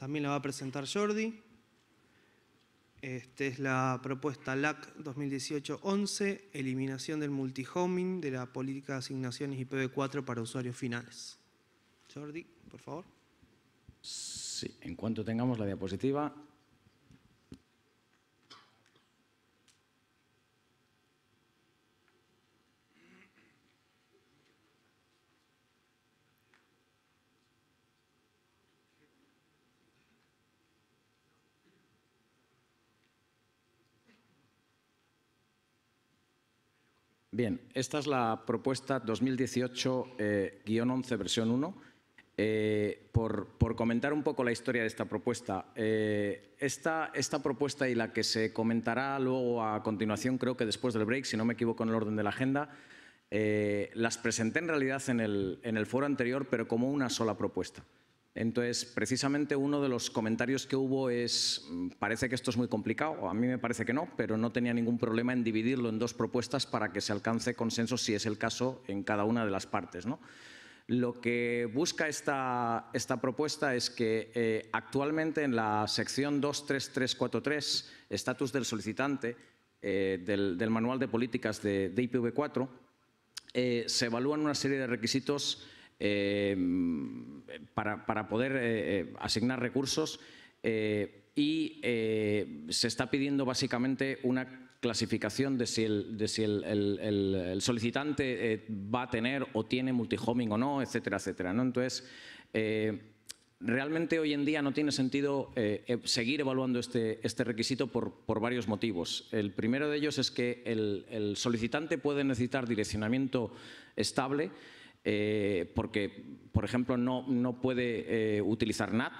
También la va a presentar Jordi. Esta es la propuesta LAC 2018-11, eliminación del multihoming de la política de asignaciones IPv4 para usuarios finales. Jordi, por favor. Sí, en cuanto tengamos la diapositiva, Bien, esta es la propuesta 2018-11, eh, versión 1. Eh, por, comentar un poco la historia de esta propuesta. Eh, esta, propuesta y la que se comentará luego a continuación, creo que después del break, si no me equivoco en el orden de la agenda, las presenté en realidad en el foro anterior, pero como una sola propuesta. Entonces, precisamente uno de los comentarios que hubo es, mm, parece que esto es muy complicado, a mí me parece que no, pero no tenía ningún problema en dividirlo en dos propuestas para que se alcance consenso, si es el caso, en cada una de las partes. Lo que busca esta, propuesta es que eh, actualmente en la sección 23343, estatus del solicitante, eh, del, Manual de Políticas de, IPv4, eh, se evalúan una serie de requisitos Em, para, poder eh, eh, asignar recursos eh, y se está pidiendo básicamente una clasificación de si el, de si el, solicitante va a tener o tiene multihoming o no, etcétera, etcétera. ¿no? Entonces, realmente hoy en día no tiene sentido seguir evaluando este, este requisito por, varios motivos. El primero de ellos es que el solicitante puede necesitar direccionamiento estable eh, porque, por ejemplo, no, puede eh, utilizar NAT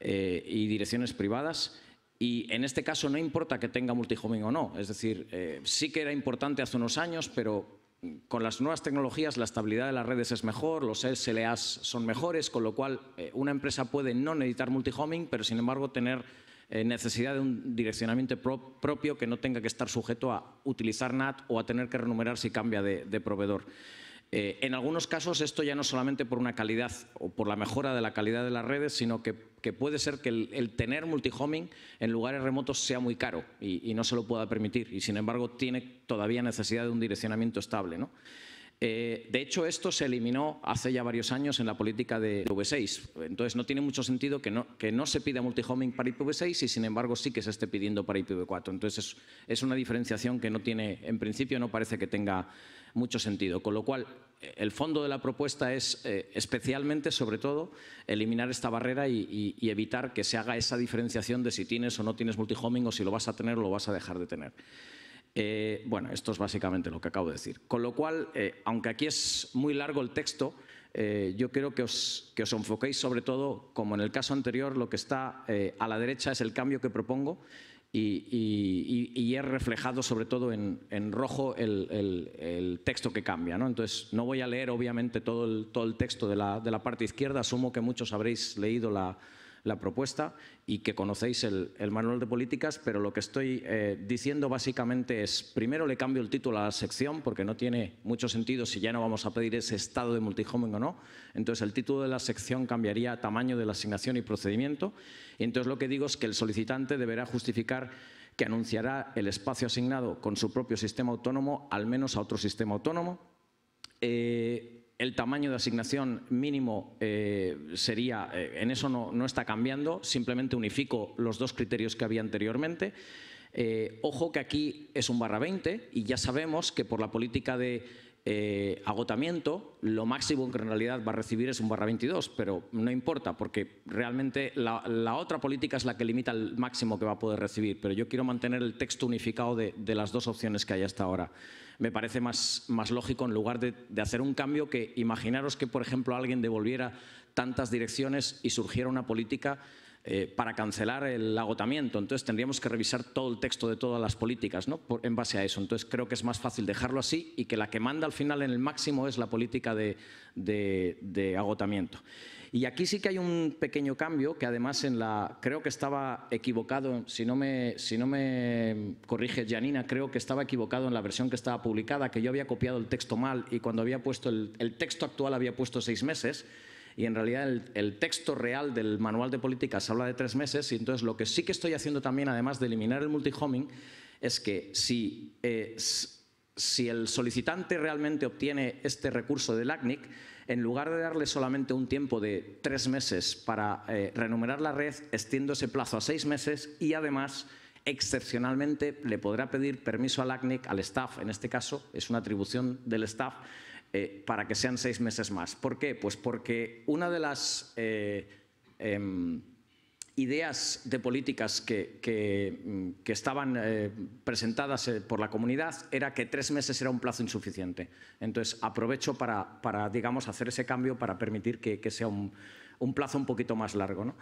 eh, y direcciones privadas. Y en este caso no importa que tenga multihoming o no. Es decir, sí que era importante hace unos años, pero con las nuevas tecnologías la estabilidad de las redes es mejor, los SLAs son mejores, con lo cual una empresa puede no necesitar multihoming, pero sin embargo tener necesidad de un direccionamiento propio que no tenga que estar sujeto a utilizar NAT o a tener que renumerar si cambia de proveedor. Eh, en algunos casos esto ya no solamente por una calidad o por la mejora de la calidad de las redes, sino que, puede ser que el, tener multihoming en lugares remotos sea muy caro y, no se lo pueda permitir y sin embargo tiene todavía necesidad de un direccionamiento estable. Eh, de hecho, esto se eliminó hace ya varios años en la política de IPv6. Entonces, no tiene mucho sentido que no, que no se pida multihoming para IPv6 y, sin embargo, sí que se esté pidiendo para IPv4. Entonces, es, es una diferenciación que no tiene, en principio, no parece que tenga mucho sentido. Con lo cual, eh, el fondo de la propuesta es eh, especialmente, sobre todo, eliminar esta barrera y, evitar que se haga esa diferenciación de si tienes o no tienes multihoming o si lo vas a tener o lo vas a dejar de tener. Eh, bueno, esto es básicamente lo que acabo de decir. Con lo cual, aunque aquí es muy largo el texto, yo creo que os, que os, enfoquéis sobre todo, como en el caso anterior, lo que está a la derecha es el cambio que propongo y, y, es reflejado sobre todo en, rojo el, el, texto que cambia. ¿no? Entonces, no voy a leer obviamente todo el, todo el texto de la, de la parte izquierda, asumo que muchos habréis leído la, la propuesta y que conocéis el, manual de políticas, pero lo que estoy eh, diciendo básicamente es, primero le cambio el título a la sección porque no tiene mucho sentido si ya no vamos a pedir ese estado de multihoming o no, entonces el título de la sección cambiaría a tamaño de la asignación y procedimiento, y entonces lo que digo es que el solicitante deberá justificar que anunciará el espacio asignado con su propio sistema autónomo, al menos a otro sistema autónomo, eh, el tamaño de asignación mínimo eh, sería, eh, en eso no, está cambiando, simplemente unifico los dos criterios que había anteriormente. Eh, ojo que aquí es un barra 20 y ya sabemos que por la política de eh, agotamiento, lo máximo que en realidad va a recibir es un barra 22, pero no importa porque realmente la, otra política es la que limita el máximo que va a poder recibir, pero yo quiero mantener el texto unificado de, las dos opciones que hay hasta ahora. Me parece más, más lógico en lugar de, hacer un cambio que imaginaros que, por ejemplo, alguien devolviera tantas direcciones y surgiera una política eh, para cancelar el agotamiento. Entonces tendríamos que revisar todo el texto de todas las políticas ¿no? en base a eso. Entonces creo que es más fácil dejarlo así y que la que manda al final en el máximo es la política de, agotamiento. Y aquí sí que hay un pequeño cambio que además en la creo que estaba equivocado, si no me, si no me corrige Janina, creo que estaba equivocado en la versión que estaba publicada, que yo había copiado el texto mal y cuando había puesto el, el texto actual había puesto seis meses y en realidad el, texto real del manual de políticas habla de tres meses y entonces lo que sí que estoy haciendo también, además de eliminar el multihoming, es que si, eh, si el solicitante realmente obtiene este recurso del ACNIC, en lugar de darle solamente un tiempo de tres meses para eh, renumerar la red, extiendo ese plazo a seis meses y además excepcionalmente le podrá pedir permiso al ACNIC, al staff en este caso, es una atribución del staff, eh, para que sean seis meses más. ¿Por qué? Pues porque una de las eh, em, ideas de políticas que, que, mm, estaban eh, presentadas por la comunidad era que tres meses era un plazo insuficiente. Entonces aprovecho para, digamos, hacer ese cambio para permitir que, sea un, plazo un poquito más largo.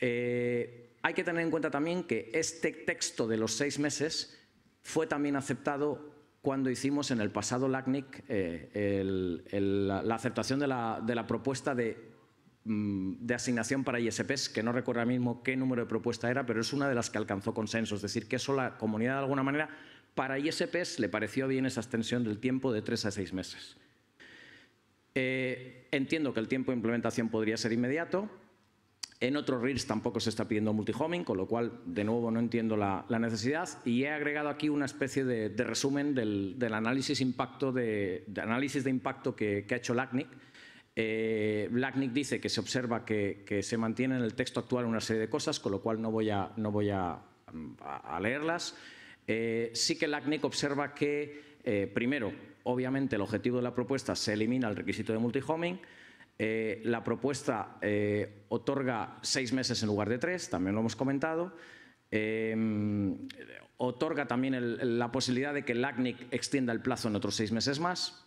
hay que tener en cuenta también que este texto de los seis meses fue también aceptado cuando hicimos en el pasado LACNIC eh, la, aceptación de la, propuesta mm, de, asignación para ISPs, que no recuerdo ahora mismo qué número de propuesta era, pero es una de las que alcanzó consenso. Es decir, que eso la comunidad de alguna manera para ISPs le pareció bien esa extensión del tiempo de tres a seis meses. Eh, entiendo que el tiempo de implementación podría ser inmediato, en otros RIRs tampoco se está pidiendo multihoming, con lo cual, de nuevo, no entiendo la, necesidad. Y he agregado aquí una especie de, resumen del, análisis, de, impacto que, ha hecho LACNIC. Eh, LACNIC dice que se observa que, se mantiene en el texto actual una serie de cosas, con lo cual no voy a, no voy a, leerlas. Eh, sí que LACNIC observa que, eh, primero, obviamente el objetivo de la propuesta se elimina el requisito de multihoming, eh, la propuesta eh, otorga seis meses en lugar de tres, también lo hemos comentado. Em, otorga también la posibilidad de que el extienda el plazo en otros seis meses más.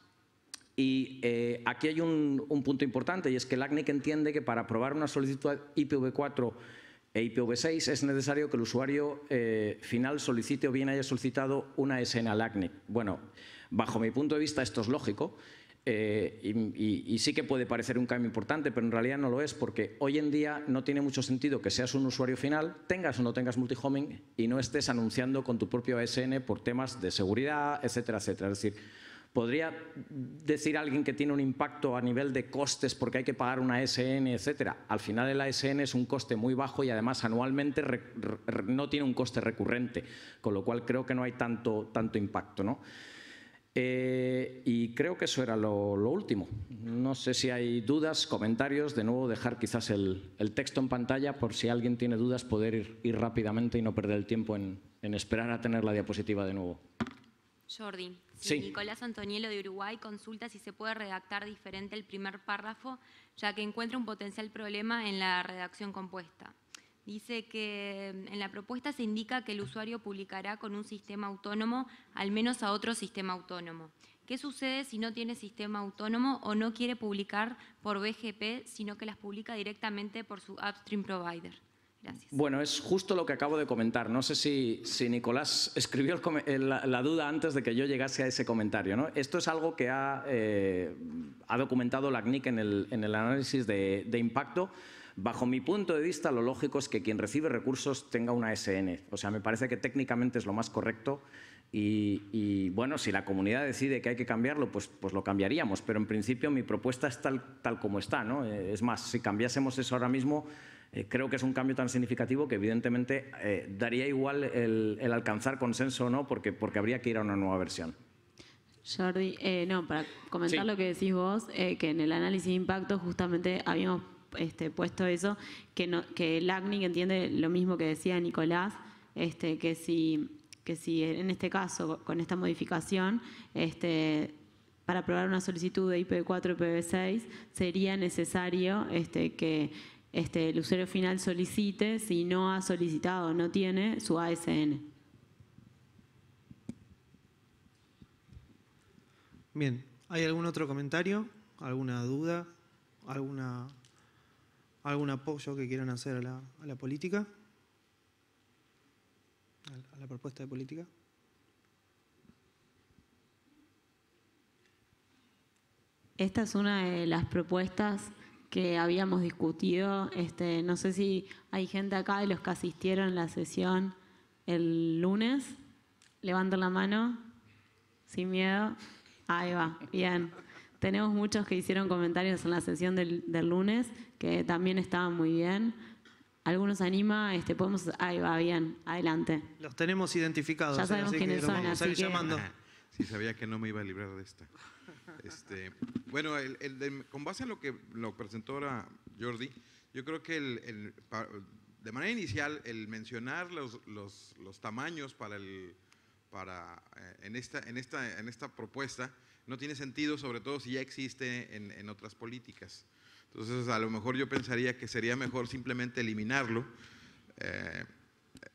Y eh, aquí hay un, punto importante y es que el entiende que para aprobar una solicitud IPv4 e IPv6 es necesario que el usuario final solicite o bien haya solicitado una escena al Bueno, bajo mi punto de vista esto es lógico. Eh, y, sí que puede parecer un cambio importante, pero en realidad no lo es, porque hoy en día no tiene mucho sentido que seas un usuario final, tengas o no tengas multihoming, y no estés anunciando con tu propio ASN por temas de seguridad, etcétera, etcétera. Es decir, podría decir alguien que tiene un impacto a nivel de costes porque hay que pagar una ASN, etcétera. Al final el ASN es un coste muy bajo y además anualmente no tiene un coste recurrente, con lo cual creo que no hay tanto, tanto impacto. ¿no? Eh, y creo que eso era lo, último. No sé si hay dudas, comentarios. De nuevo, dejar quizás el, texto en pantalla por si alguien tiene dudas, poder ir, ir rápidamente y no perder el tiempo en, esperar a tener la diapositiva de nuevo. Jordi, Nicolás Antonielo de Uruguay consulta si se puede redactar diferente el primer párrafo, ya que encuentra un potencial problema en la redacción compuesta. Dice que mm, en la propuesta se indica que el usuario publicará con un sistema autónomo, al menos a otro sistema autónomo. ¿Qué sucede si no tiene sistema autónomo o no quiere publicar por BGP, sino que las publica directamente por su upstream provider? Gracias. Bueno, es justo lo que acabo de comentar. No sé si, si Nicolás escribió la, duda antes de que yo llegase a ese comentario. Esto es algo que ha, eh, documentado la CNIC en el, análisis de, de impacto. Bajo mi punto de vista, lo lógico es que quien recibe recursos tenga una SN. O sea, me parece que técnicamente es lo más correcto y, bueno, si la comunidad decide que hay que cambiarlo, pues, pues lo cambiaríamos. Pero en principio mi propuesta es tal, tal como está. ¿no? Eh, es más, si cambiásemos eso ahora mismo, eh, creo que es un cambio tan significativo que evidentemente eh, daría igual el, alcanzar consenso o no, porque, porque habría que ir a una nueva versión. Jordi, no, para comentar lo que decís vos, que en el análisis de impacto justamente habíamos este, puesto eso, que, el entiende lo mismo que decía Nicolás, este, que, si, que si en este caso, con esta modificación, este, para aprobar una solicitud de IPv4 IPv6 sería necesario que el usuario final solicite, si no ha solicitado no tiene, su ASN. Bien, ¿hay algún otro comentario? ¿Alguna duda? ¿Alguna algún apoyo que quieran hacer a la, política, a la, propuesta de política. Esta es una de las propuestas que habíamos discutido. Este, no sé si hay gente acá de los que asistieron a la sesión el lunes. Levanten la mano, sin miedo. Ahí va, bien. Tenemos muchos que hicieron comentarios en la sesión del, lunes, que también estaban muy bien. ¿Algunos anima? Este, podemos, ahí va, bien, adelante. Los tenemos identificados. Ya ¿eh? sabemos quiénes son, así llamando. Ah, sí, sabía que no me iba a librar de esta. Este, bueno, con base a lo que lo presentó ahora Jordi, yo creo que el, de manera inicial el mencionar los, los tamaños para el para, eh, en, esta, en, esta, en esta propuesta no tiene sentido, sobre todo si ya existe en, en otras políticas. Entonces, a lo mejor yo pensaría que sería mejor simplemente eliminarlo eh,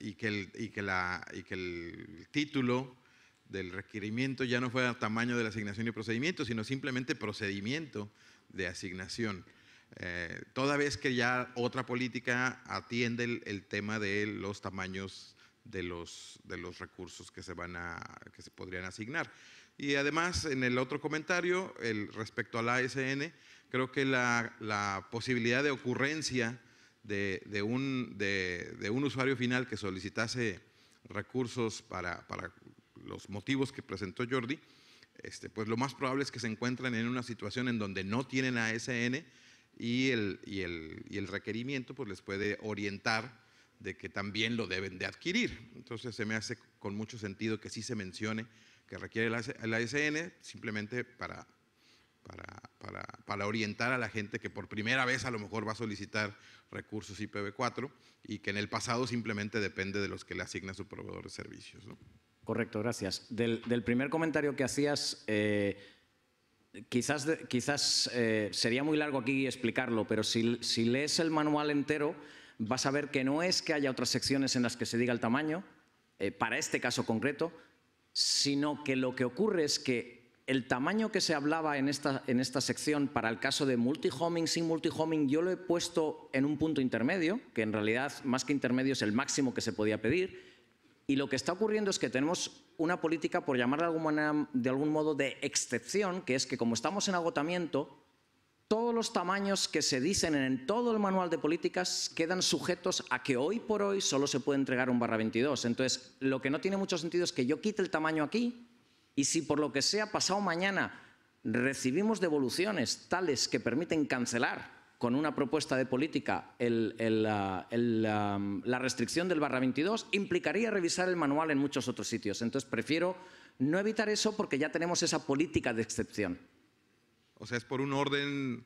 y, que el, y, que la, y que el título del requerimiento ya no fuera tamaño de la asignación y procedimiento, sino simplemente procedimiento de asignación. Eh, toda vez que ya otra política atiende el, el tema de los tamaños de los, de los recursos que se, van a, que se podrían asignar. Y además, en el otro comentario, el, respecto a la ASN, creo que la, posibilidad de ocurrencia de, un, de, un, usuario final que solicitase recursos para, para los motivos que presentó Jordi, este, pues lo más probable es que se encuentren en una situación en donde no tienen ASN y el, y el, el requerimiento pues les puede orientar de que también lo deben de adquirir. Entonces se me hace con mucho sentido que sí se mencione que requiere la ASN simplemente para, para, orientar a la gente que por primera vez a lo mejor va a solicitar recursos IPv4 y que en el pasado simplemente depende de los que le asigna su proveedor de servicios. Correcto, gracias. Del, primer comentario que hacías, eh, quizás, quizás eh, sería muy largo aquí explicarlo, pero si lees el manual entero vas a ver que no es que haya otras secciones en las que se diga el tamaño, eh, para este caso concreto, sino que lo que ocurre es que el tamaño que se hablaba en esta, en esta sección para el caso de multihoming, sin multihoming, yo lo he puesto en un punto intermedio, que en realidad más que intermedio es el máximo que se podía pedir, y lo que está ocurriendo es que tenemos una política, por llamarla de algún, modo, de excepción, que es que como estamos en agotamiento, todos los tamaños que se dicen en todo el manual de políticas quedan sujetos a que hoy por hoy solo se puede entregar un barra 22. Entonces, lo que no tiene mucho sentido es que yo quite el tamaño aquí y si por lo que sea pasado mañana recibimos devoluciones tales que permiten cancelar con una propuesta de política la restricción del barra 22, implicaría revisar el manual en muchos otros sitios. Entonces, prefiero no evitar eso porque ya tenemos esa política de excepción. O sea, es por un orden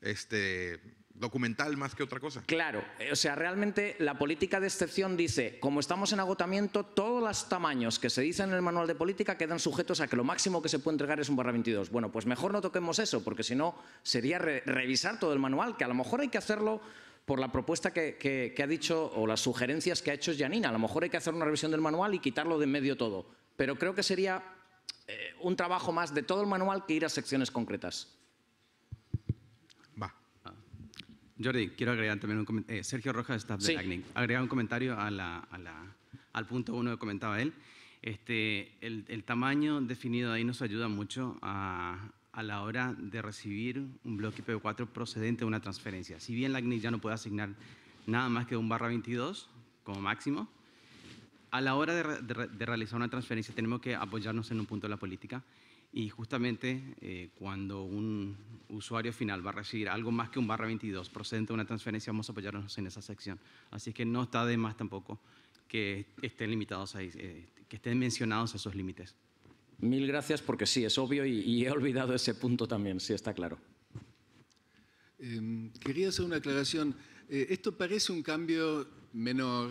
este, documental más que otra cosa. Claro, eh, o sea, realmente la política de excepción dice, como estamos en agotamiento, todos los tamaños que se dicen en el manual de política quedan sujetos a que lo máximo que se puede entregar es un barra 22. Bueno, pues mejor no toquemos eso, porque si no sería revisar todo el manual, que a lo mejor hay que hacerlo por la propuesta que, que, ha dicho o las sugerencias que ha hecho Janina. A lo mejor hay que hacer una revisión del manual y quitarlo de en medio todo. Pero creo que sería eh, un trabajo más de todo el manual que ir a secciones concretas. Va. Jordi, quiero agregar también un comentario. Eh, Sergio Rojas, está de sí. Agregar un comentario al punto uno que comentaba él. Este, el, tamaño definido ahí nos ayuda mucho a, a, la hora de recibir un bloque IPv4 procedente de una transferencia. Si bien la ya no puede asignar nada más que un barra 22 como máximo, a la hora de, realizar una transferencia tenemos que apoyarnos en un punto de la política y justamente eh, cuando un usuario final va a recibir algo más que un barra 22 procedente de una transferencia, vamos a apoyarnos en esa sección. Así que no está de más tampoco que estén limitados ahí, eh, que estén mencionados esos límites. Mil gracias porque sí, es obvio y, he olvidado ese punto también, sí está claro. Em, quería hacer una aclaración. Eh, esto parece un cambio menor,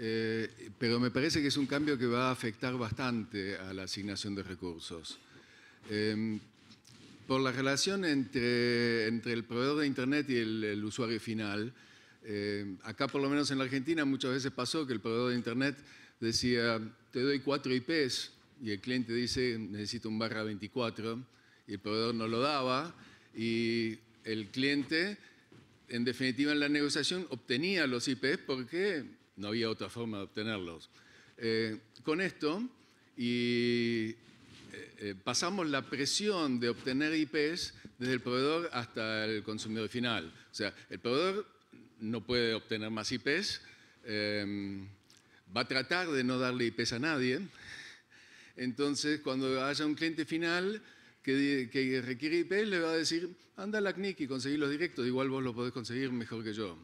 eh, pero me parece que es un cambio que va a afectar bastante a la asignación de recursos. Em, por la relación entre, entre, el proveedor de Internet y el, usuario final, eh, acá por lo menos en la Argentina muchas veces pasó que el proveedor de Internet decía, te doy cuatro IPs, y el cliente dice, necesito un barra 24, y el proveedor no lo daba, y el cliente, en definitiva en la negociación, obtenía los IPs porque no había otra forma de obtenerlos. Eh, con esto, eh, eh, pasamos la presión de obtener IPs desde el proveedor hasta el consumidor final. O sea, el proveedor no puede obtener más IPs, va a tratar de no darle IPs a nadie. Entonces, cuando haya un cliente final que, requiere IPs, le va a decir, anda a la CNIC y conseguí los directos, igual vos lo podés conseguir mejor que yo.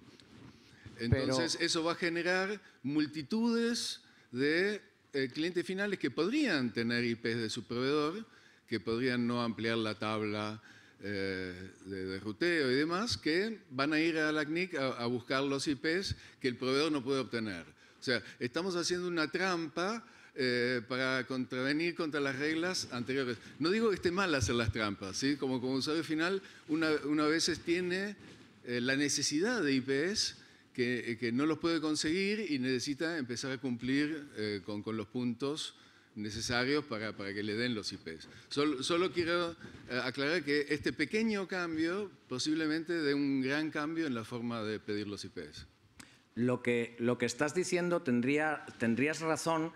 Entonces eso va a generar multitudes de eh, clientes finales que podrían tener IPs de su proveedor, que podrían no ampliar la tabla eh, de, ruteo y demás, que van a ir a la CNIC a, buscar los IPs que el proveedor no puede obtener. O sea, estamos haciendo una trampa eh, para contravenir contra las reglas anteriores. No digo que esté mal hacer las trampas, ¿sí? como, como usuario final, una, una veces tiene la necesidad de IPs eh, que, no los puede conseguir y necesita empezar a cumplir eh, con, los puntos necesarios para, para, que le den los IPs. Solo, quiero eh, aclarar que este pequeño cambio posiblemente dé un gran cambio en la forma de pedir los IPs. Lo que, lo que estás diciendo tendría, tendrías razón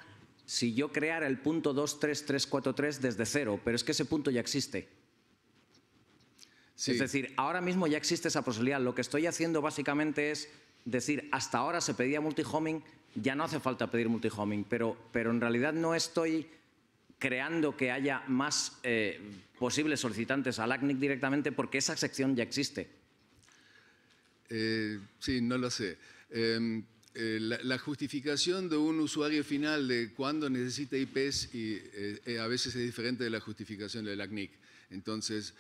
si yo creara el punto 23343 desde cero, pero es que ese punto ya existe. Es decir, ahora mismo ya existe esa posibilidad. Lo que estoy haciendo básicamente es decir, hasta ahora se pedía multihoming, ya no hace falta pedir multihoming, pero, pero en realidad no estoy creando que haya más eh, posibles solicitantes al ACNIC directamente porque esa sección ya existe. Eh, sí, no lo sé. Em, eh, la, justificación de un usuario final de cuándo necesita IPs y, a veces es diferente de la justificación del ACNIC. Entonces,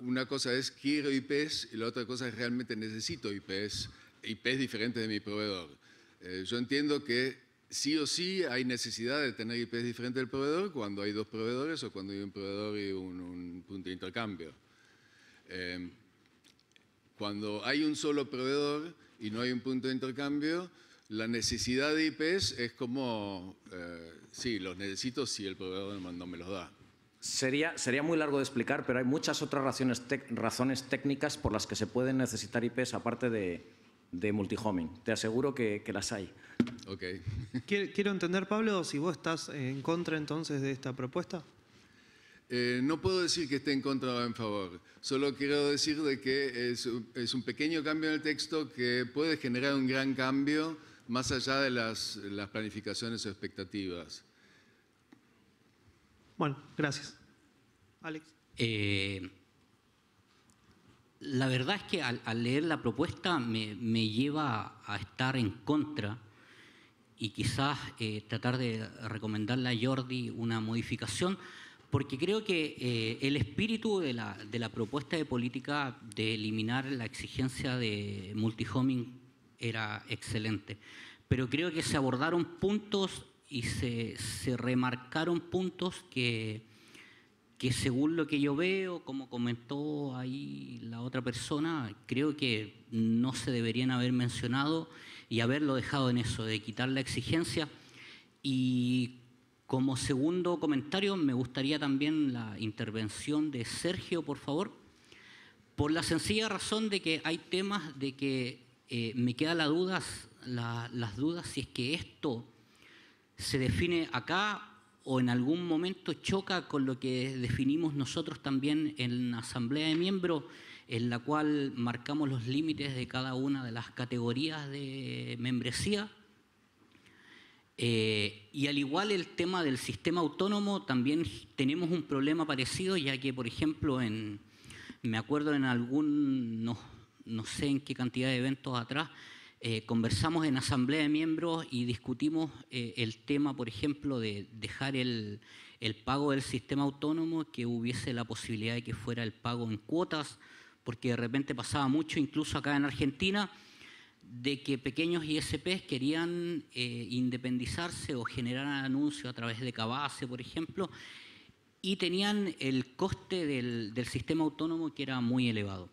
una cosa es quiero IPs y la otra cosa es realmente necesito IPs. IPs diferentes de mi proveedor. Eh, yo entiendo que sí o sí hay necesidad de tener IPs diferentes del proveedor cuando hay dos proveedores o cuando hay un proveedor y un, punto de intercambio. Em, cuando hay un solo proveedor y no hay un punto de intercambio, la necesidad de IPs es como, eh, sí, los necesito si el proveedor no me los da. Sería, sería muy largo de explicar, pero hay muchas otras razones, razones técnicas por las que se pueden necesitar IPs aparte de, de multihoming. Te aseguro que, las hay. Ok. Quiero entender, Pablo, si vos estás en contra entonces de esta propuesta. Eh, no puedo decir que esté en contra o en favor, solo quiero decir de que es, un pequeño cambio en el texto que puede generar un gran cambio más allá de las, planificaciones o expectativas. Bueno, gracias. Alex. Eh, la verdad es que al, leer la propuesta me, lleva a estar en contra y quizás eh, tratar de recomendarle a Jordi una modificación, porque creo que eh, el espíritu de la, propuesta de política de eliminar la exigencia de multihoming era excelente, pero creo que se abordaron puntos y se remarcaron puntos que que según lo que yo veo, como comentó ahí la otra persona, creo que no se deberían haber mencionado y haberlo dejado en eso, de quitar la exigencia. Y como segundo comentario, me gustaría también la intervención de Sergio, por favor, por la sencilla razón de que hay temas de que eh, me quedan la las dudas si es que esto se define acá o en algún momento choca con lo que definimos nosotros también en la asamblea de miembros, en la cual marcamos los límites de cada una de las categorías de membresía. Eh, y al igual el tema del sistema autónomo, también tenemos un problema parecido, ya que, por ejemplo, en, me acuerdo en algún, no, no sé en qué cantidad de eventos atrás, eh, conversamos en asamblea de miembros y discutimos eh, el tema, por ejemplo, de dejar el, pago del sistema autónomo, que hubiese la posibilidad de que fuera el pago en cuotas, porque de repente pasaba mucho, incluso acá en Argentina, de que pequeños ISPs querían eh, independizarse o generar anuncios a través de Cabase, por ejemplo, y tenían el coste del, del sistema autónomo que era muy elevado.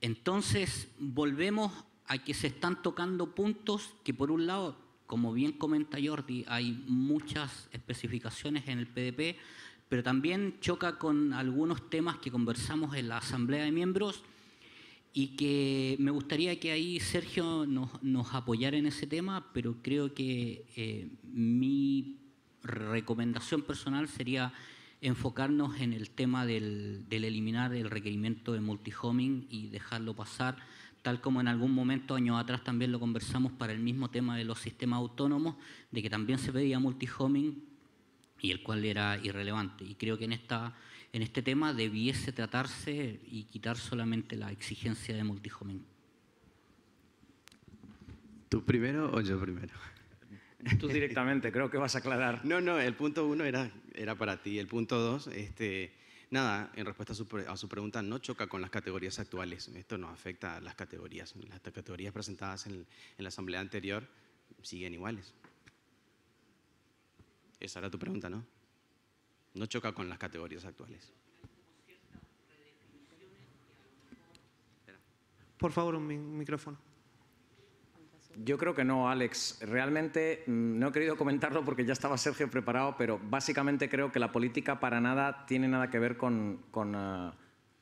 Entonces, volvemos a que se están tocando puntos que por un lado, como bien comenta Jordi, hay muchas especificaciones en el PDP, pero también choca con algunos temas que conversamos en la Asamblea de Miembros y que me gustaría que ahí Sergio nos, apoyara en ese tema, pero creo que eh, mi recomendación personal sería enfocarnos en el tema del, del eliminar el requerimiento de multihoming y dejarlo pasar tal como en algún momento, años atrás, también lo conversamos para el mismo tema de los sistemas autónomos, de que también se pedía multihoming y el cual era irrelevante. Y creo que en, esta, en este tema debiese tratarse y quitar solamente la exigencia de multihoming. ¿Tú primero o yo primero? Tú directamente, creo que vas a aclarar. No, no, el punto uno era, era para ti. El punto dos, este, nada, en respuesta a su, pregunta, no choca con las categorías actuales. Esto no afecta a las categorías. Las categorías presentadas en, en la asamblea anterior siguen iguales. Esa era tu pregunta, ¿no? No choca con las categorías actuales. Por favor, un micrófono. Yo creo que no, Alex. Realmente mm, no he querido comentarlo porque ya estaba Sergio preparado, pero básicamente creo que la política para nada tiene nada que ver con, ah,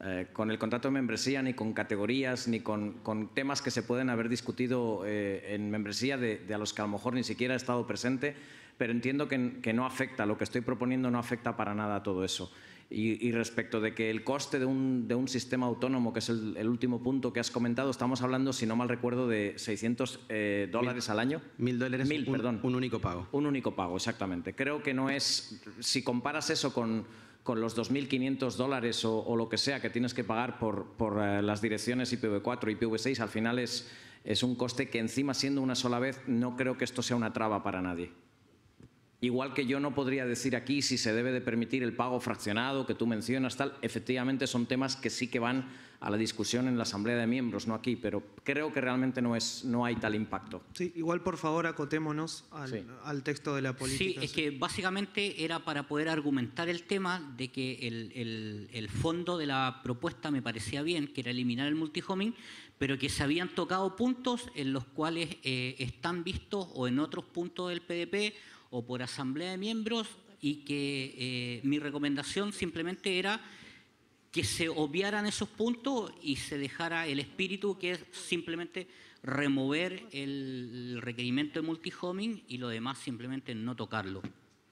eh, el contrato de membresía, ni con categorías, ni con, temas que se pueden haber discutido eh, en membresía de, a los que a lo mejor ni siquiera he estado presente, pero entiendo que, que no afecta, lo que estoy proponiendo no afecta para nada a todo eso. Y, respecto de que el coste de un, sistema autónomo, que es el, último punto que has comentado, estamos hablando, si no mal recuerdo, de 600 eh, dólares al año. Mil dólares, un, único pago. Un único pago, exactamente. Creo que no es, si comparas eso con, con los 2.500 dólares o, lo que sea que tienes que pagar por, eh, las direcciones IPv4 y IPv6, al final es, es un coste que encima siendo una sola vez, no creo que esto sea una traba para nadie. Igual que yo no podría decir aquí si se debe de permitir el pago fraccionado que tú mencionas, tal, efectivamente son temas que sí que van a la discusión en la Asamblea de Miembros, no aquí, pero creo que realmente no, es, no hay tal impacto. Sí, igual por favor acotémonos al, texto de la política. Sí, es que básicamente era para poder argumentar el tema de que el, el, fondo de la propuesta me parecía bien, que era eliminar el multihoming, pero que se habían tocado puntos en los cuales eh, están vistos o en otros puntos del PDP o por asamblea de miembros y que eh, mi recomendación simplemente era que se obviaran esos puntos y se dejara el espíritu que es simplemente remover el requerimiento de multihoming y lo demás simplemente no tocarlo,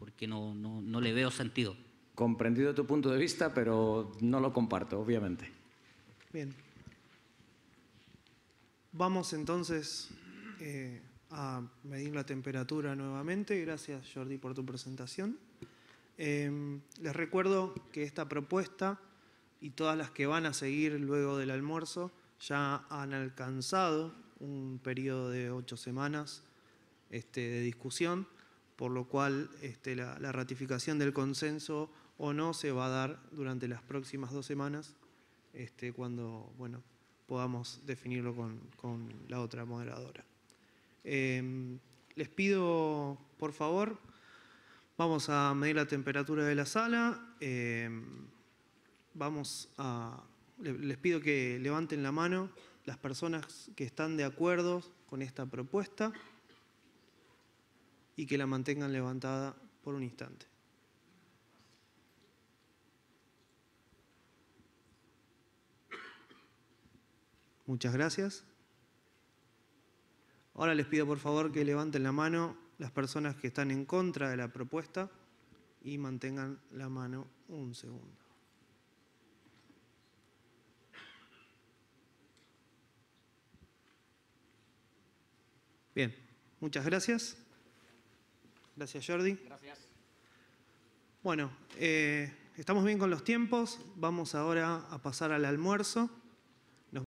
porque no, no, no le veo sentido. Comprendido tu punto de vista, pero no lo comparto, obviamente. Bien. Vamos entonces eh, a medir la temperatura nuevamente. Gracias Jordi por tu presentación. Em, les recuerdo que esta propuesta y todas las que van a seguir luego del almuerzo ya han alcanzado un periodo de ocho semanas este, de discusión, por lo cual este, la, ratificación del consenso o no se va a dar durante las próximas dos semanas, este, cuando bueno, podamos definirlo con la otra moderadora. Em, les pido, por favor, vamos a medir la temperatura de la sala. Em, vamos a, les pido que levanten la mano las personas que están de acuerdo con esta propuesta y que la mantengan levantada por un instante. Muchas gracias. Ahora les pido por favor que levanten la mano las personas que están en contra de la propuesta y mantengan la mano un segundo. Bien, muchas gracias. Gracias Jordi. Gracias. Bueno, eh, estamos bien con los tiempos. Vamos ahora a pasar al almuerzo.